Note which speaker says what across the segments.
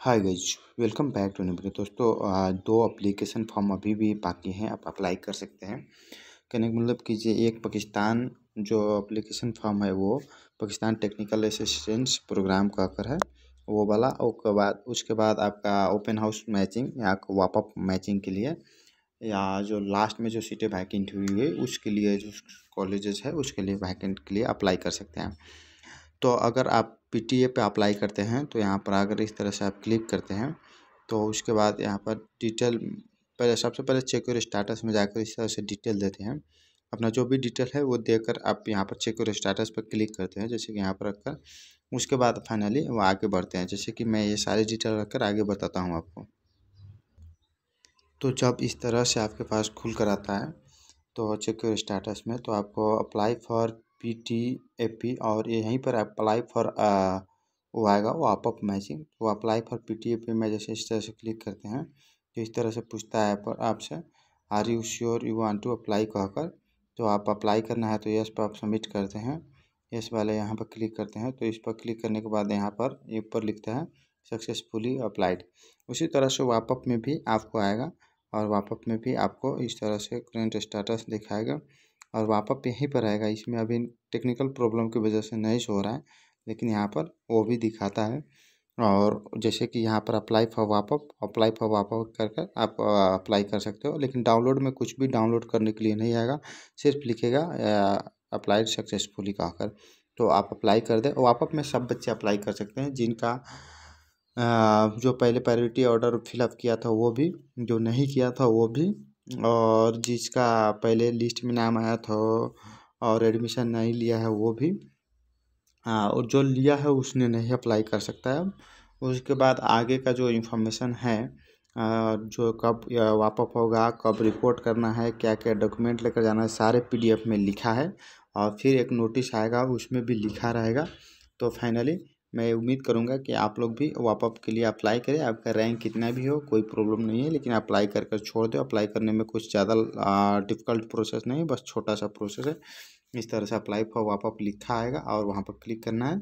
Speaker 1: hi guys welcome back to number दोस्तों दो application form अभी भी बाकी हैं आप अप्लाई कर सकते हैं कहने का मतलब कि एक पाकिस्तान जो अप्लीकेशन फॉर्म है वो पाकिस्तान टेक्निकल असिस्टेंस प्रोग्राम का कर है वो वाला उसके बाद उसके बाद आपका ओपन हाउस मैचिंग या वापअप मैचिंग के लिए या जो लास्ट में जो सीटें वैकेंट हुई है उसके लिए जो कॉलेजेस है उसके लिए वैकेंट के लिए अप्लाई कर सकते हैं तो अगर आप पी टी ए पर अप्लाई करते हैं तो यहाँ पर अगर इस तरह से आप क्लिक करते हैं तो उसके बाद यहाँ पर डिटेल पहले सबसे पहले चेक्योर स्टाटस में जाकर इस तरह से डिटेल देते हैं अपना जो भी डिटेल है वो देकर आप यहाँ पर चेक्योर स्टाटस पर क्लिक करते हैं जैसे कि यहाँ पर रखकर उसके बाद फाइनली वो आगे बढ़ते हैं जैसे कि मैं ये सारी डिटेल रखकर आगे बताता हूँ आपको तो जब इस तरह से आपके पास खुल कर आता है तो चेक्योर स्टाटस में तो आपको apply for P T A P और यहीं पर अप्लाई फॉर वो आएगा वो आप अप मैचिंग तो apply for P T A P में जैसे इस तरह से क्लिक करते हैं तो इस तरह से पूछता है आपसे are you sure you want to apply कहकर तो आप अप्लाई करना है तो यस पर आप सबमिट करते हैं यस वाले यहाँ पर क्लिक करते हैं तो इस पर क्लिक करने के बाद यहाँ पर ये ऊपर लिखता है सक्सेसफुली अप्लाइड उसी तरह से वापअप में भी आपको आएगा और वापअप में भी आपको इस तरह से करेंट स्टेटस दिखाएगा और वापअप यहीं पर आएगा इसमें अभी टेक्निकल प्रॉब्लम की वजह से नहीं शो हो रहा है लेकिन यहाँ पर वो भी दिखाता है और जैसे कि यहाँ पर अप्लाई फॉर वापअप अप्लाई फॉर वापअप कर कर आप अप्लाई कर सकते हो लेकिन डाउनलोड में कुछ भी डाउनलोड करने के लिए नहीं आएगा सिर्फ लिखेगा अप्लाइड सक्सेसफुली कहकर तो आप अप्लाई कर दें वापअप में सब बच्चे अप्लाई कर सकते हैं जिनका जो पहले प्रायोरिटी ऑर्डर फिलअप किया था वो भी जो नहीं किया था वो भी और जिसका पहले लिस्ट में नाम आया था और एडमिशन नहीं लिया है वो भी हाँ और जो लिया है उसने नहीं अप्लाई कर सकता है उसके बाद आगे का जो इन्फॉर्मेशन है जो कब वापस होगा कब रिपोर्ट करना है क्या क्या डॉक्यूमेंट लेकर जाना है सारे पीडीएफ में लिखा है और फिर एक नोटिस आएगा उसमें भी लिखा रहेगा तो फाइनली मैं उम्मीद करूँगा कि आप लोग भी वाप अप के लिए अप्लाई करें आपका रैंक कितना भी हो कोई प्रॉब्लम नहीं है लेकिन अप्लाई कर कर छोड़ दो अप्लाई करने में कुछ ज़्यादा डिफ़िकल्ट प्रोसेस नहीं बस छोटा सा प्रोसेस है इस तरह से अप्लाई फॉर वापअप अप लिखा आएगा और वहाँ पर क्लिक करना है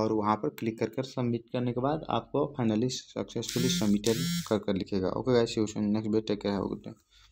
Speaker 1: और वहाँ पर क्लिक कर कर सबमिट करने के बाद आपको फाइनली सक्सेसफुली सबमिटेड कर कर लिखेगा ओके गाइस नेक्स्ट बेटे क्या है